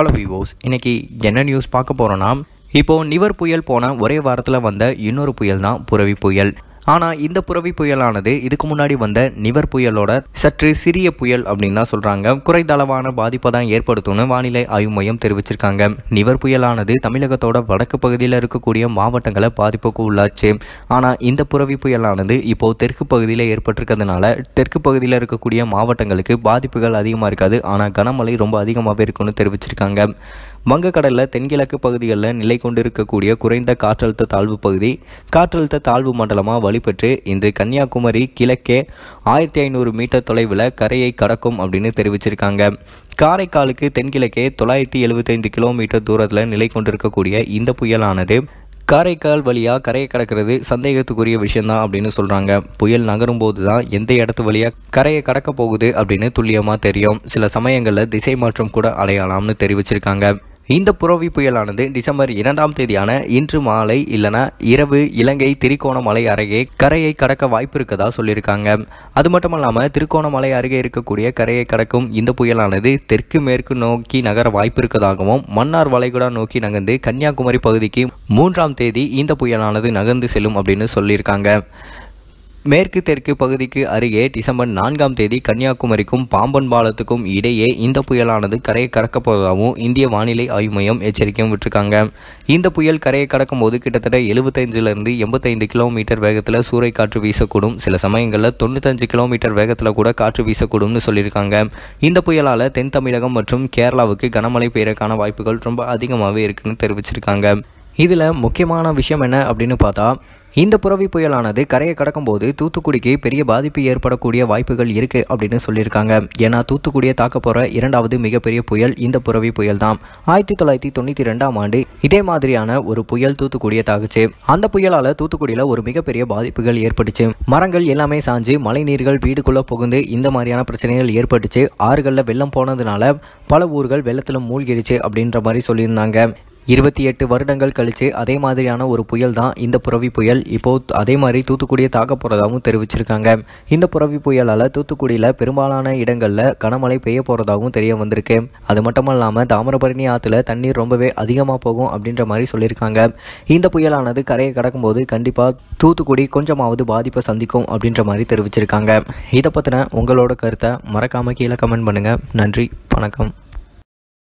hello விவோஸ் இன்றைக்கி என்ன news பார்க்க போகிறோன்னா இப்போது நிவர் புயல் போன ஒரே வாரத்தில் வந்த இன்னொரு புயல் தான் புரவி புயல் ஆனால் இந்த புறவி புயலானது இதுக்கு முன்னாடி வந்த நிவர் புயலோட சற்று சிறிய புயல் அப்படின்னு தான் சொல்கிறாங்க குறைந்தளவான பாதிப்பை தான் ஏற்படுத்தும்னு வானிலை ஆய்வு மையம் தெரிவிச்சிருக்காங்க நிவர் புயலானது தமிழகத்தோட வடக்கு பகுதியில் இருக்கக்கூடிய மாவட்டங்களை பாதிப்புக்கு உள்ளாச்சு ஆனால் இந்த புறவி புயலானது இப்போது தெற்கு பகுதியில் ஏற்பட்டிருக்கிறதுனால தெற்கு பகுதியில் இருக்கக்கூடிய மாவட்டங்களுக்கு பாதிப்புகள் அதிகமாக இருக்காது ஆனால் கனமழை ரொம்ப அதிகமாகவே இருக்குன்னு தெரிவிச்சிருக்காங்க வங்கக்கடலில் தென்கிழக்கு பகுதிகளில் நிலை கொண்டிருக்கக்கூடிய குறைந்த காற்றழுத்த தாழ்வு பகுதி காற்றழுத்த தாழ்வு மண்டலமாக வலுப்பெற்று இன்று கன்னியாகுமரி கிழக்கே ஆயிரத்தி ஐநூறு மீட்டர் தொலைவில் கரையை கடக்கும் அப்படின்னு தெரிவிச்சிருக்காங்க காரைக்காலுக்கு தென்கிழக்கே தொள்ளாயிரத்தி எழுபத்தைந்து கிலோமீட்டர் தூரத்தில் நிலை கொண்டிருக்கக்கூடிய இந்த புயலானது காரைக்கால் வழியாக கரையை கடக்கிறது சந்தேகத்துக்குரிய விஷயந்தான் அப்படின்னு சொல்கிறாங்க புயல் நகரும் போது தான் எந்த இடத்து வழியாக கரையை கடக்க போகுது அப்படின்னு துல்லியமாக தெரியும் சில சமயங்களில் திசை மாற்றம் கூட அடையலாம்னு தெரிவிச்சிருக்காங்க இந்த புரவி புயலானது டிசம்பர் இரண்டாம் தேதியான இன்று மாலை இல்லைனா இரவு இலங்கை திரிகோணமலை அருகே கரையை கடக்க வாய்ப்பு இருக்கதா சொல்லியிருக்காங்க அது மட்டும் இல்லாமல் திருக்கோணமலை அருகே இருக்கக்கூடிய கரையை கடக்கும் இந்த புயலானது தெற்கு மேற்கு நோக்கி நகர வாய்ப்பு இருக்கதாகவும் மன்னார் வளைகுடா நோக்கி நகர்ந்து கன்னியாகுமரி பகுதிக்கு மூன்றாம் தேதி இந்த புயலானது நகர்ந்து செல்லும் அப்படின்னு சொல்லியிருக்காங்க மேற்கு தெற்கு பகுதிக்கு அருகே டிசம்பர் நான்காம் தேதி கன்னியாகுமரிக்கும் பாம்பன் பாலத்துக்கும் இடையே இந்த புயலானது கரையை கடக்கப் போவதாகவும் இந்திய வானிலை ஆய்வு மையம் எச்சரிக்கையும் விட்டுருக்காங்க இந்த புயல் கரையை கடக்கும் போது கிட்டத்தட்ட எழுபத்தைஞ்சிலிருந்து எண்பத்தைந்து கிலோமீட்டர் வேகத்தில் சூறை காற்று வீசக்கூடும் சில சமயங்களில் தொண்ணூத்தஞ்சு கிலோமீட்டர் வேகத்தில் கூட காற்று வீசக்கூடும்னு சொல்லியிருக்காங்க இந்த புயலால் தென் தமிழகம் மற்றும் கேரளாவுக்கு கனமழை பெய்யறக்கான வாய்ப்புகள் ரொம்ப அதிகமாகவே இருக்குன்னு தெரிவிச்சிருக்காங்க இதில் முக்கியமான விஷயம் என்ன அப்படின்னு பார்த்தா இந்த புறவி புயலானது கரையை கடக்கும் போது தூத்துக்குடிக்கு பெரிய பாதிப்பு ஏற்படக்கூடிய வாய்ப்புகள் இருக்குது அப்படின்னு சொல்லியிருக்காங்க ஏன்னா தூத்துக்குடியை தாக்க போற இரண்டாவது மிகப்பெரிய புயல் இந்த புறவி புயல் தான் ஆயிரத்தி தொள்ளாயிரத்தி தொண்ணூற்றி ரெண்டாம் ஆண்டு இதே மாதிரியான ஒரு புயல் தூத்துக்குடியை தாக்குச்சு அந்த புயலால் தூத்துக்குடியில் ஒரு மிகப்பெரிய பாதிப்புகள் ஏற்பட்டுச்சு மரங்கள் எல்லாமே சாஞ்சு மழைநீர்கள் வீடுக்குள்ளே புகுந்து இந்த மாதிரியான பிரச்சனைகள் ஏற்பட்டுச்சு ஆறுகளில் வெள்ளம் போனதுனால பல ஊர்கள் வெள்ளத்தில் மூழ்கிடுச்சு அப்படின்ற மாதிரி சொல்லியிருந்தாங்க இருபத்தி எட்டு வருடங்கள் கழித்து அதே மாதிரியான ஒரு புயல் தான் இந்த புறவி புயல் இப்போது அதே மாதிரி தூத்துக்குடியை தாக்க போகிறதாகவும் தெரிவிச்சிருக்காங்க இந்த புறவி புயலால் தூத்துக்குடியில் பெரும்பாலான இடங்களில் கனமழை பெய்ய போகிறதாகவும் தெரிய வந்திருக்கு அது மட்டும் இல்லாமல் தாமிரபரணி ஆற்றுல தண்ணீர் ரொம்பவே அதிகமாக போகும் அப்படின்ற மாதிரி சொல்லியிருக்காங்க இந்த புயலானது கரையை கடக்கும்போது கண்டிப்பாக தூத்துக்குடி கொஞ்சமாவது பாதிப்பை சந்திக்கும் அப்படின்ற மாதிரி தெரிவிச்சிருக்காங்க இதை பற்றின உங்களோட கருத்தை மறக்காமல் கீழே கமெண்ட் பண்ணுங்கள் நன்றி வணக்கம்